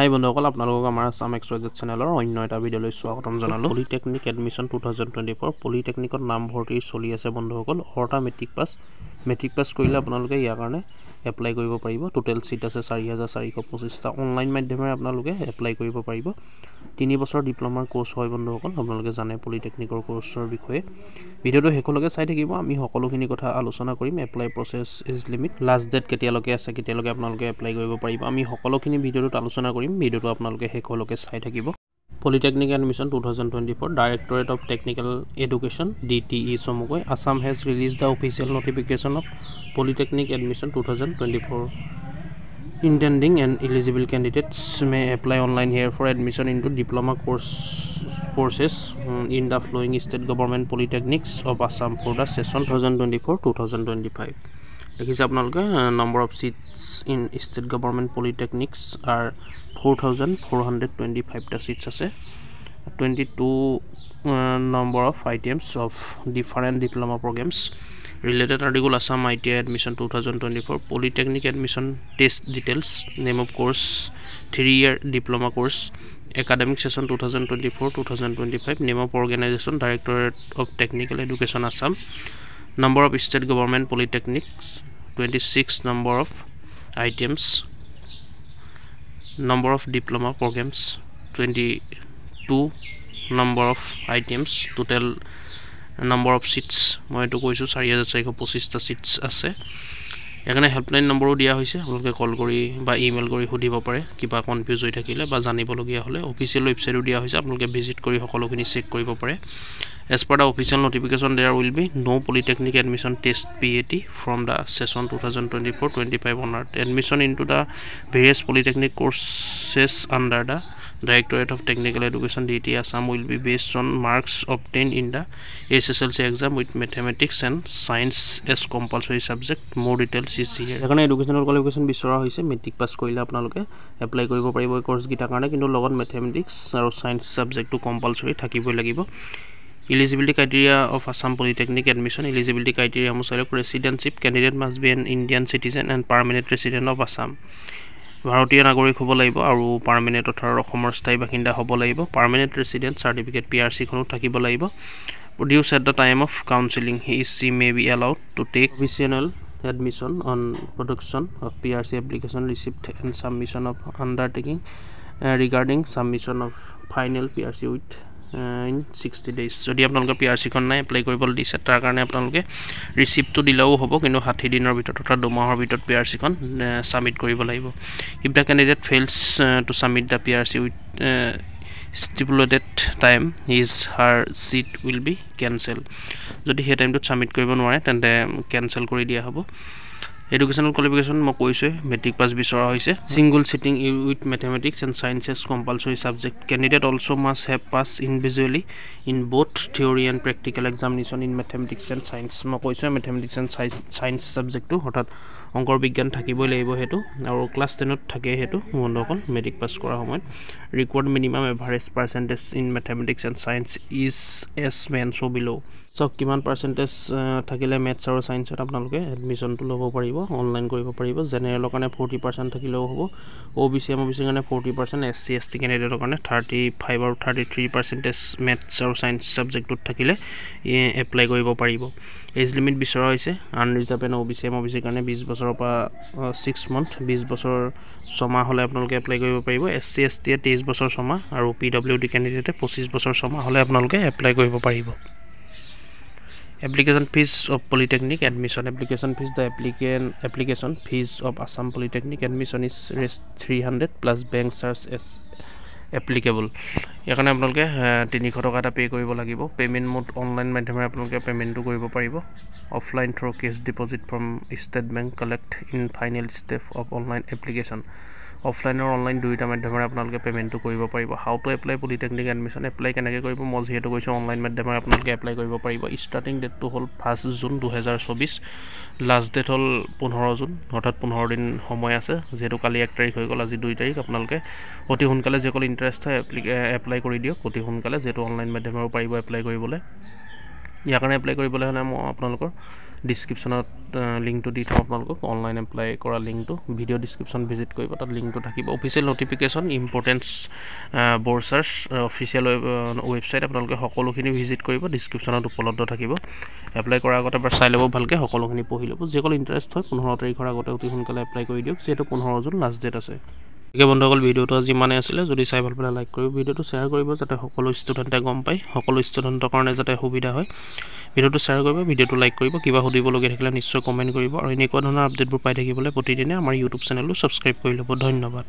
হাই বন্ধুসকল আপোনালোকক আমাৰ আছাম এক্সৱাইজেড চেনেলৰ অন্য এটা ভিডিঅ'লৈ স্বাগতম জনালোঁ polytechnic admission two thousand twenty four পলিটেকনিকত নামভৰ্তি চলি আছে বন্ধুসকল অৰ্থাৎ মেট্ৰিক পাছ মেট্ৰিক পাছ কৰিলে আপোনালোকে ইয়াৰ কাৰণে এপ্লাই কৰিব পাৰিব টোটেল চিট আছে চাৰি হাজাৰ চাৰিশ পঁচিছটা অনলাইন মাধ্যমেৰে আপোনালোকে এপ্লাই কৰিব পাৰিব তিনি বছৰ ডিপ্ল'মাৰ কোৰ্চ হয় বন্ধুসকল আপোনালোকে জানে পলিটেকনিকৰ কোৰ্চৰ বিষয়ে ভিডিওটো শেষলৈকে চাই থাকিব আমি সকলোখিনি কথা আলোচনা কৰিম apply process is limit last date কেতিয়ালৈকে আছে কেতিয়ালৈকে আপোনালোকে এপ্লাই কৰিব পাৰিব আমি সকলোখিনি ভিডিঅ'টোত আলোচনা কৰিম ভিডিঅ'টো আপোনালোকে শেষলৈকে চাই থাকিব polytechnic admission two thousand twenty four directorate of technical education D T E চমুকৈ Assam has release the official notification of polytechnic admission two thousand twenty four intending and eligible candidates may apply online here for admission into diploma course courses um, in the flowing state government polytechnics of assam for the session 2024-2025 this is a uh, number of seats in state government polytechnics are 4425 the seats are 22 uh, number of items of different diploma programs related article assam iti admission 2024 polytechnic admission test details name of course three year diploma course academic session 2024-2025 name of organization directorate of technical education assam number of state government polytechnics 26 number of items number of diploma programs 20 two number of items total number of seats মই এইটো কৈছোঁ চাৰি হাজাৰ চাৰিশ পঁচিছটা seats আছে সেইকাৰণে helpline নম্বৰো দিয়া হৈছে আপোনালোকে কল কৰি বা ইমেইল কৰি সুধিব পাৰে কিবা কনফিউজ হৈ থাকিলে বা জানিবলগীয়া হ'লে অফিচিয়েল ৱেবছাইটো দিয়া হৈছে আপোনালোকে ভিজিট কৰি সকলোখিনি চেক কৰিব পাৰে as per the official notification there will be no' polytechnic admission test P A T from the session two thousand twenty four twenty five অনাৰ্ট admission in to the various polytechnic courses under the directorate of technical education D T Assam will be based on marks obtain in the H S L C exam with mathematics and science as compulsory subject more details চি চি সেইকাৰণে educational qualification বিচৰা হৈছে matric pass কৰিলে আপোনালোকে apply কৰিব পাৰিব এই কৰ্চকেইটাৰ কাৰণে কিন্তু লগত মেথেমেটিক্স আৰু চায়েন্স ছাবজেক্টটো কম্পালচৰি থাকিবই লাগিব eligibility criteria of Assam polytechnic admission eligibility ক্ৰাইটেৰিয়াসমূহ চাই লওক residentship candidate must be an Indian citizen and permanent resident of Assam ভাৰতীয় নাগৰিক হ'ব লাগিব আৰু পাৰ্মানেণ্ট অথবা অসমৰ স্থায়ী বাসিন্দা হ'ব লাগিব permanent resident certificate P R চিখনো থাকিব লাগিব produce at the time of counselling he is she may be allowed to take official admission on production of P R C application receive and submission of undertaking regarding submission of final P R C within sixty days যদি আপোনালোকে P R চিখন নাই apply কৰিবলৈ দিছে তাৰ কাৰণে আপোনালোকে ৰিচিপ্টটো দিলেও হ'ব কিন্তু ষাঠি দিনৰ ভিতৰত অৰ্থাৎ দুমাহৰ ভিতৰত পি আৰ চিখন ছাবমিট কৰিব লাগিব if the candidate fails to submit the P R C with stipulated time his her seat will be cancel যদি সেই টাইমটোত ছাবমিট কৰিব নোৱাৰে তেন্তে কেনচেল কৰি দিয়া হ'ব এডুকেশ্যনেল কোৱালিফিকেশ্যন মই কৈছোঁ মেট্ৰিক পাছ বিচৰা হৈছে single sitting with mathematics and sciences compulsory subject candidate also' must have pass individually in both theory and practical examination in mathematics and science মই কৈছোঁ মেথমেটিক্স এণ্ড চাইন্স ছাবজেক্টটো অৰ্থাৎ অংকৰ বিজ্ঞান থাকিবই লাগিব সেইটো আৰু ক্লাছ টেনত থাকে সেইটো বন্ধকন মেট্ৰিক পাছ কৰাৰ সময়ত record minimum average percentage in mathematics and science is as men show' below' চব কিমান পাৰ্চেণ্টেজ থাকিলে মেথছ আৰু ছায়েন্সত আপোনালোকে এডমিশ্যনটো ল'ব পাৰিব অনলাইন কৰিব পাৰিব জেনেৰেলৰ কাৰণে ফৰ্টি পাৰ্চেণ্ট থাকিলেও হ'ব O' B C M O' B C কাৰণে forty percent S C S T কেণ্ডিডেটৰ কাৰণে থাৰ্টি ফাইভ আৰু থাৰ্টি থ্ৰী পাৰ্চেণ্টেজ মেথছ আৰু ছায়েন্স ছাবজেক্টটোত থাকিলে এপ্লাই কৰিব পাৰিব এজ লিমিট বিচৰা হৈছে unreserved and O' B C M O' B C কাৰণে বিছ বছৰৰ পৰা ছিক্স মান্থ বিছ বছৰ ছমাহ হ'লে আপোনালোকে এপ্লাই কৰিব পাৰিব এছ চি এছ টিয়ে তেইছ বছৰ ছমাহ আৰু পি ডব্লিউ ডি কেণ্ডিডেটে পঁচিছ বছৰ ছমাহ হ'লে আপোনালোকে এপ্লাই কৰিব পাৰিব application fees of polytechnic admission application fees the applicant application fees of Assam polytechnic admission is ৰেচ three hundred plus bank charge as applicable সেইকাৰণে আপোনালোকে তিনিশ টকা এটা পে' কৰিব লাগিব পে'মেণ্ট মোড অনলাইন মাধ্যমেৰে আপোনালোকে পে'মেণ্টটো কৰিব পাৰিব offline through' cash deposit from state bank collect in final step of online application offline আৰু অনলাইন দুয়োটা মাধ্যমেৰে আপোনালোকে পে'মেণ্টটো কৰিব পাৰিব how to apply polytechnic admission apply কেনেকৈ কৰিব মই যিহেতু কৈছোঁ অনলাইন মাধ্যমেৰে আপোনালোকে এপ্লাই কৰিব পাৰিব ষ্টাৰ্টিং ডেটটো হ'ল ফাৰ্ষ্ট জুন দুহেজাৰ চৌবিছ লাষ্ট ডেট হ'ল পোন্ধৰ জুন অৰ্থাৎ পোন্ধৰ দিন সময় আছে যিহেতু কালি এক তাৰিখ হৈ গ'ল আজি দুই তাৰিখ আপোনালোকে অতি সোনকালে যিসকল ইণ্টাৰেষ্ট হয় এপ্লি এপ্লাই কৰি দিয়ক অতি সোনকালে যিহেতু অনলাইন মাধ্যমেৰেও পাৰিব এপ্লাই কৰিবলৈ ইয়াৰ কাৰণে এপ্লাই কৰিবলৈ হ'লে মই আপোনালোকৰ ডিছক্ৰিপশ্যনত লিংকটো দি থওঁ আপোনালোকক অনলাইন এপ্লাই কৰা লিংকটো ভিডিঅ' ডিছক্ৰিপশ্যন ভিজিট কৰিব তাত লিংকটো থাকিব অফিচিয়েল ন'টিফিকেশ্যন ইম্পৰ্টেঞ্চ বৰ্চাৰ্চ অফিচিয়েল ৱেবছাইট আপোনালোকে সকলোখিনি ভিজিট কৰিব ডিছক্ৰিপশ্যনত উপলব্ধ থাকিব এপ্লাই কৰাৰ আগতে এবাৰ চাই ল'ব ভালকৈ সকলোখিনি পঢ়ি ল'ব যিসকল ইণ্টাৰেষ্ট হয় পোন্ধৰ তাৰিখৰ আগতে অতি সোনকালে এপ্লাই কৰি দিয়ক যিহেতু পোন্ধৰ জুন লাষ্ট ডেট আছে গতিকে বন্ধুসকল ভিডিওটো আজি ইমানেই আছিলে যদি চাই ভাল পালে লাইক কৰিব ভিডিঅ'টো শ্বেয়াৰ কৰিব যাতে সকলো ষ্টুডেণ্টে গম পায় সকলো ষ্টুডেণ্টৰ কাৰণে যাতে সুবিধা হয় ভিডিঅ'টো শ্বেয়াৰ কৰিব ভিডিঅ'টো লাইক কৰিব কিবা সুধিবলগীয়া থাকিলে নিশ্চয় কমেণ্ট কৰিব আৰু এনেকুৱা ধৰণৰ আপডেটবোৰ পাই থাকিবলৈ প্ৰতিদিনে আমাৰ ইউটিউব চেনেলটো ছাবস্ক্ৰাইব কৰি ল'ব ধন্যবাদ